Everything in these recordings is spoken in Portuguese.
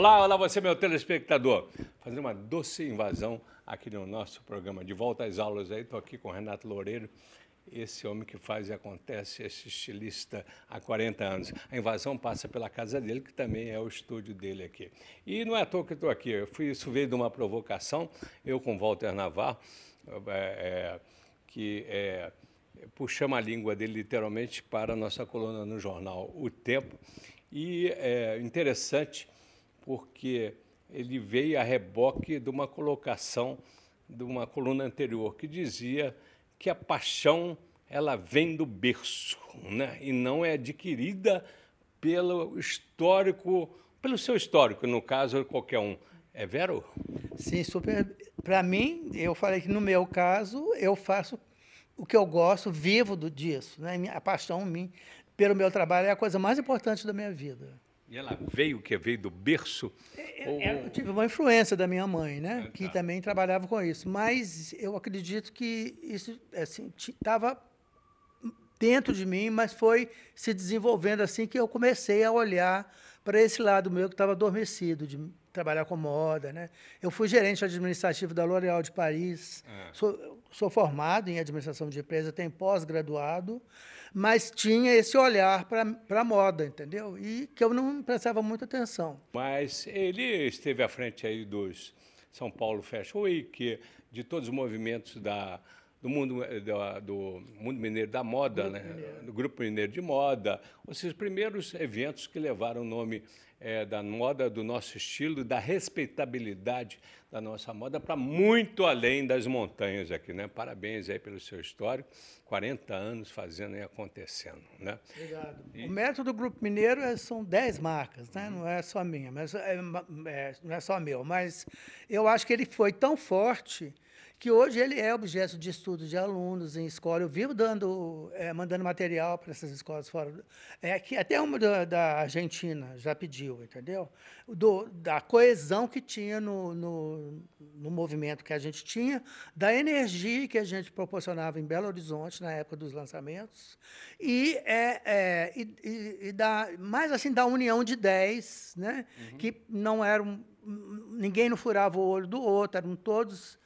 Olá, olá você, meu telespectador. Fazendo uma doce invasão aqui no nosso programa De Volta às Aulas. Estou aqui com o Renato Loureiro, esse homem que faz e acontece, esse estilista há 40 anos. A invasão passa pela casa dele, que também é o estúdio dele aqui. E não é à toa que estou aqui, eu fui, isso veio de uma provocação, eu com Walter Navarro, é, é, que é, puxamos a língua dele literalmente para a nossa coluna no jornal O Tempo. E é interessante porque ele veio a reboque de uma colocação de uma coluna anterior que dizia que a paixão ela vem do berço, né? E não é adquirida pelo histórico, pelo seu histórico, no caso qualquer um. É vero? Sim, super. Para mim, eu falei que no meu caso eu faço o que eu gosto, vivo do, disso, né? A paixão em mim pelo meu trabalho é a coisa mais importante da minha vida. E ela veio, que veio do berço? Eu, é, é, eu tive uma influência da minha mãe, né? Ah, que tá. também trabalhava com isso. Mas eu acredito que isso assim estava dentro de mim, mas foi se desenvolvendo assim que eu comecei a olhar para esse lado meu que estava adormecido de, trabalhar com moda, né? Eu fui gerente administrativo da L'Oréal de Paris. É. Sou, sou, formado em administração de empresa, tenho pós-graduado, mas tinha esse olhar para a moda, entendeu? E que eu não prestava muita atenção. Mas ele esteve à frente aí dos São Paulo Fashion Week, de todos os movimentos da do mundo, eh, do, do mundo mineiro da moda, Grupo né? Mineiro. do Grupo Mineiro de Moda, esses primeiros eventos que levaram o nome é, da moda, do nosso estilo, da respeitabilidade da nossa moda para muito além das montanhas aqui. Né? Parabéns aí pelo seu histórico, 40 anos fazendo e acontecendo. Né? Obrigado. E... O método do Grupo Mineiro é, são 10 marcas, né? Uhum. não é só minha, mas é, não é só meu, mas eu acho que ele foi tão forte que hoje ele é objeto de estudo de alunos em escola. Eu vivo dando, é, mandando material para essas escolas fora. É, que até uma da, da Argentina já pediu, entendeu? Do, da coesão que tinha no, no, no, movimento que a gente tinha, da energia que a gente proporcionava em Belo Horizonte na época dos lançamentos, e, é, é e, e, e, da, mais assim, da união de ideias, né? Uhum. que não eram ninguém não furava o olho do outro, eram todos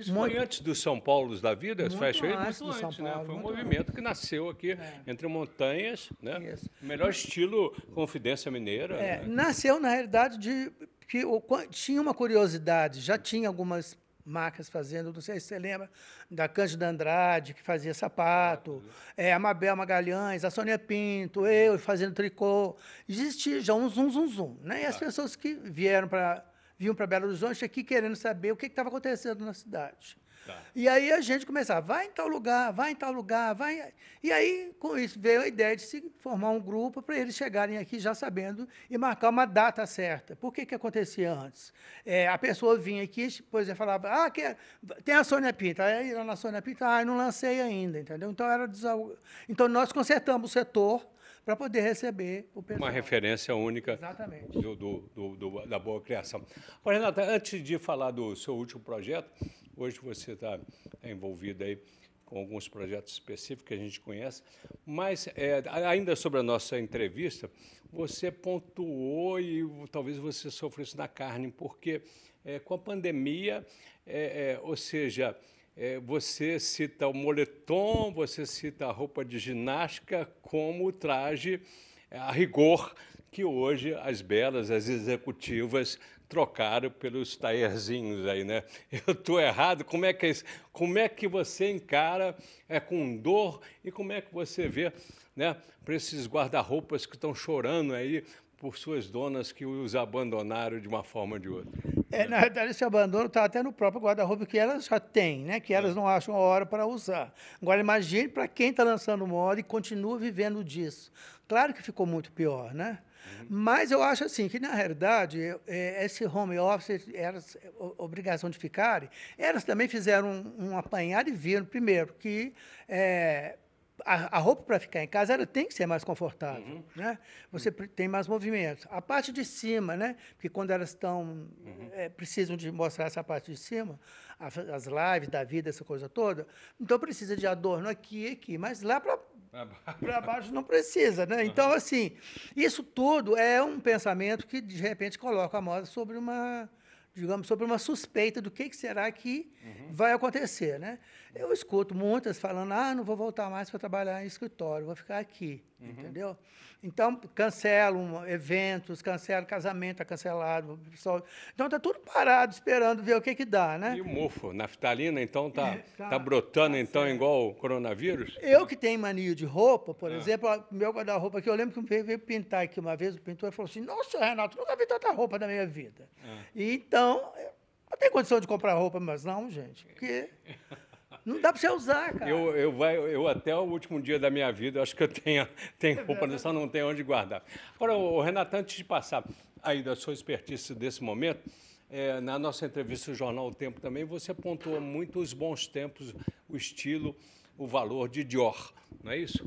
isso muito... foi antes do São Paulo da vida, muito fecha aí, antes muito antes, né? Paulo, né? Foi um movimento que nasceu aqui é. entre montanhas, né? Isso. melhor estilo Confidência Mineira. É, né? Nasceu, na realidade, de que tinha uma curiosidade, já tinha algumas marcas fazendo, não sei se você lembra, da Cândida Andrade, que fazia sapato, é, a Mabel Magalhães, a Sônia Pinto, eu fazendo tricô. Existia já um zum, zum, zum. Né? E as pessoas que vieram para vinham para Belo Horizonte aqui querendo saber o que estava acontecendo na cidade. Tá. E aí a gente começava, ah, vai em tal lugar, vai em tal lugar, vai. E aí, com isso, veio a ideia de se formar um grupo para eles chegarem aqui já sabendo e marcar uma data certa. Por que, que acontecia antes? É, a pessoa vinha aqui, depois falava, ah, quer... É, tem a Sônia Pinta. Aí na Sônia Pinta, ah, não lancei ainda, entendeu? Então, era desau... então nós consertamos o setor para poder receber o pessoal. Uma referência única do, do, do, da boa criação. Agora, Renata, antes de falar do seu último projeto, Hoje você está envolvido aí com alguns projetos específicos que a gente conhece, mas é, ainda sobre a nossa entrevista, você pontuou e talvez você sofreu isso na carne, porque é, com a pandemia, é, é ou seja, é, você cita o moletom, você cita a roupa de ginástica como traje é, a rigor que hoje as belas, as executivas trocaram pelos taerzinhos aí, né? Eu estou errado. Como é que é isso? Como é que você encara é com dor e como é que você vê, né, para esses guarda-roupas que estão chorando aí por suas donas que os abandonaram de uma forma ou de outra. É, na verdade, esse abandono está até no próprio guarda-roupa que elas já têm, né? que elas não acham a hora para usar. Agora, imagine para quem está lançando moda e continua vivendo disso. Claro que ficou muito pior, né? Mas eu acho assim que, na realidade, é, esse home office, elas, obrigação de ficarem, elas também fizeram um, um apanhado e viram, primeiro, que é, a, a roupa para ficar em casa ela tem que ser mais confortável, uhum. né? Você uhum. tem mais movimentos. A parte de cima, né? Porque quando elas estão uhum. é, precisam de mostrar essa parte de cima, a, as lives da vida, essa coisa toda, então precisa de adorno aqui e aqui, mas lá para para baixo não precisa, né? Então assim, isso tudo é um pensamento que de repente coloca a moda sobre uma digamos, sobre uma suspeita do que, que será que uhum. vai acontecer, né? Eu escuto muitas falando, ah, não vou voltar mais para trabalhar em escritório, vou ficar aqui. Uhum. Entendeu? Então, cancelam eventos, cancelam casamento, é cancelado. Pessoal. Então, tá tudo parado, esperando ver o que que dá, né? E o mofo? Naftalina, então, tá, é, tá, tá, brotando, tá então, certo. igual o coronavírus? Eu que tenho mania de roupa, por ah. exemplo, meu guarda-roupa aqui, eu lembro que veio pintar aqui uma vez, o pintor falou assim, nossa, Renato, nunca vi tanta roupa na minha vida. Ah. E, então, eu não tenho condição de comprar roupa, mas não, gente, porque... Não dá para você usar, cara. Eu, eu, vai, eu até o último dia da minha vida, acho que eu tenho, tenho é roupa, só não tenho onde guardar. Agora, o Renato, antes de passar aí da sua expertise desse momento, é, na nossa entrevista ao Jornal o Tempo também, você pontuou muito os bons tempos, o estilo, o valor de Dior, não é isso?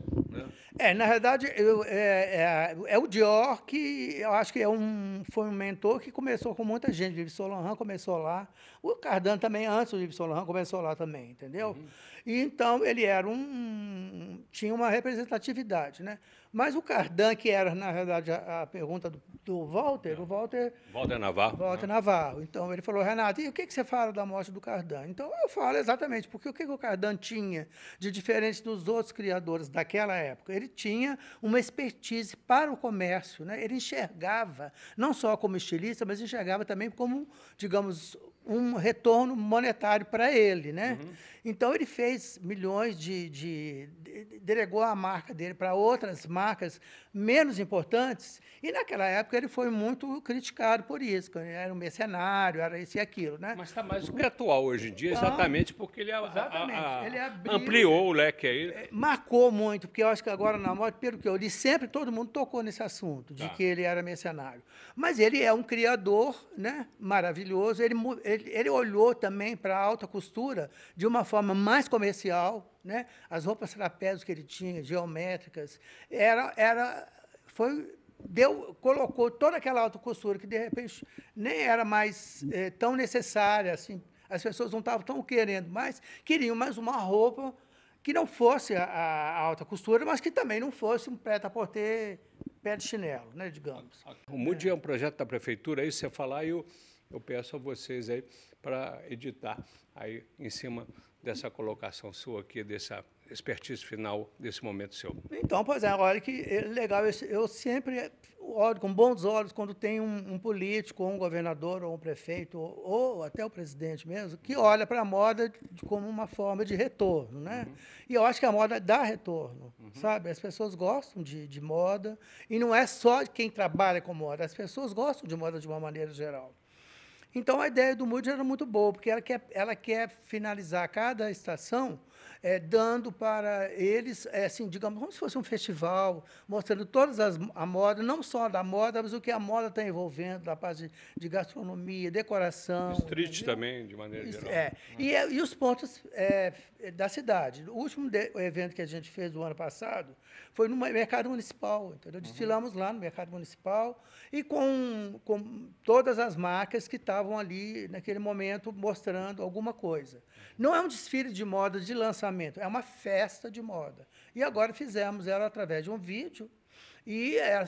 É, na verdade, eu, é, é, é, o Dior que eu acho que é um, foi um mentor que começou com muita gente. O Yves começou lá. O Cardan também, antes do Vivi Solohan, começou lá também, entendeu? Uhum. E, então, ele era um... tinha uma representatividade, né? Mas o Cardan, que era, na verdade, a, a pergunta do, do Walter, o Walter... Walter Navarro. Walter né? Navarro. Então, ele falou, Renato, e o que, que você fala da morte do Cardan? Então, eu falo exatamente, porque o que, que o Cardan tinha de diferente dos outros criadores daquela época? época. Ele tinha uma expertise para o comércio, né? ele enxergava, não só como estilista, mas enxergava também como, digamos, um retorno monetário para ele, né? Uhum. Então ele fez milhões de, de, de delegou a marca dele para outras marcas menos importantes e naquela época ele foi muito criticado por isso, que era um mercenário, era esse e aquilo, né? Mas está mais do que atual hoje em dia, exatamente porque ele, a, a, a, ele abriu, ampliou o leque aí. É, marcou muito, porque eu acho que agora na moda, pelo que eu li, sempre todo mundo tocou nesse assunto de tá. que ele era mercenário. Mas ele é um criador, né? Maravilhoso. Ele, ele ele, ele olhou também para a alta costura de uma forma mais comercial, né? As roupas trapézios que ele tinha, geométricas, era, era, foi deu, colocou toda aquela alta costura que de repente nem era mais é, tão necessária, assim, as pessoas não estavam tão querendo mais, queriam mais uma roupa que não fosse a, a alta costura, mas que também não fosse um pré-taporté pé de chinelo, né, digamos. O MUD é. é um projeto da prefeitura, aí você falar e o eu peço a vocês aí para editar aí em cima dessa colocação sua aqui, dessa expertise final desse momento seu. Então, pois é, olha que é, legal, eu, sempre olho com bons olhos quando tem um, um político, ou um governador, ou um prefeito, ou, ou até o presidente mesmo, que olha para a moda de, como uma forma de retorno, né? Uhum. E eu acho que a moda dá retorno, uhum. sabe? As pessoas gostam de, de moda, e não é só quem trabalha com moda, as pessoas gostam de moda de uma maneira geral. Então a ideia do Moody era muito boa, porque ela quer, ela quer finalizar cada estação é, dando para eles, é, assim, digamos, como se fosse um festival, mostrando todas as a moda, não só da moda, mas o que a moda está envolvendo, da parte de, de gastronomia, decoração. Street também, de maneira Isso, geral. É. E, eh, e os pontos é, da cidade. O último de, o evento que a gente fez no ano passado foi no mercado municipal, entendeu? Uhum. Desfilamos lá no mercado municipal e com, com todas as marcas que estavam ali naquele momento mostrando alguma coisa. Não é um desfile de moda de lançamento, é uma festa de moda. E agora fizemos ela através de um vídeo e é,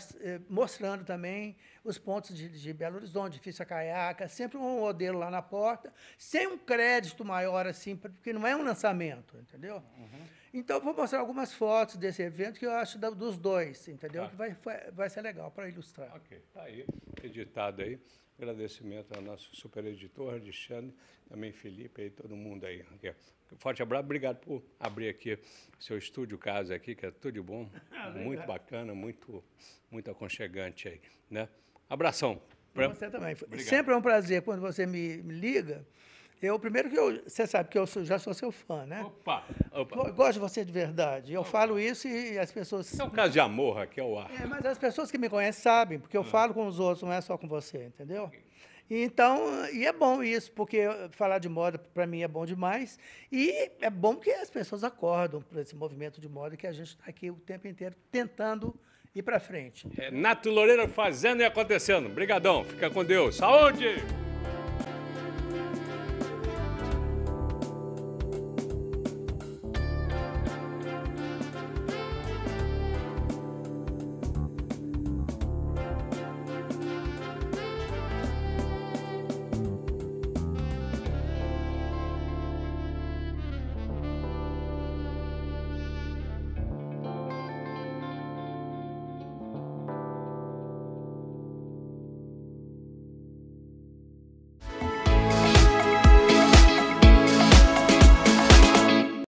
mostrando também os pontos de, de Belo Horizonte, de Fissa Caiaca, sempre um modelo lá na porta, sem um crédito maior assim, porque não é um lançamento, entendeu? Uhum. Então, vou mostrar algumas fotos desse evento que eu acho da, dos dois, entendeu? Tá. Que vai, vai ser legal para ilustrar. Ok, está aí, editado aí. Agradecimento ao nosso super editor, Alexandre, também Felipe e todo mundo aí. Forte abraço, obrigado por abrir aqui seu estúdio casa aqui, que é tudo de bom, ah, muito bacana, muito, muito aconchegante aí, né? Abração. Pra... Você também. Obrigado. Sempre é um prazer quando você me, me liga. Eu, primeiro que eu, você sabe que eu sou, já sou seu fã, né? Opa, opa. Gosto de você de verdade. Eu opa. falo isso e as pessoas. É um caso de amor, aqui, É, o ar. mas as pessoas que me conhecem sabem, porque eu ah. falo com os outros, não é só com você, entendeu? Então, e é bom isso, porque falar de moda para mim é bom demais. E é bom que as pessoas acordam para esse movimento de moda que a gente está aqui o tempo inteiro tentando ir para frente. Renato é, Loureiro fazendo e acontecendo. Obrigadão. Fica com Deus. Saúde!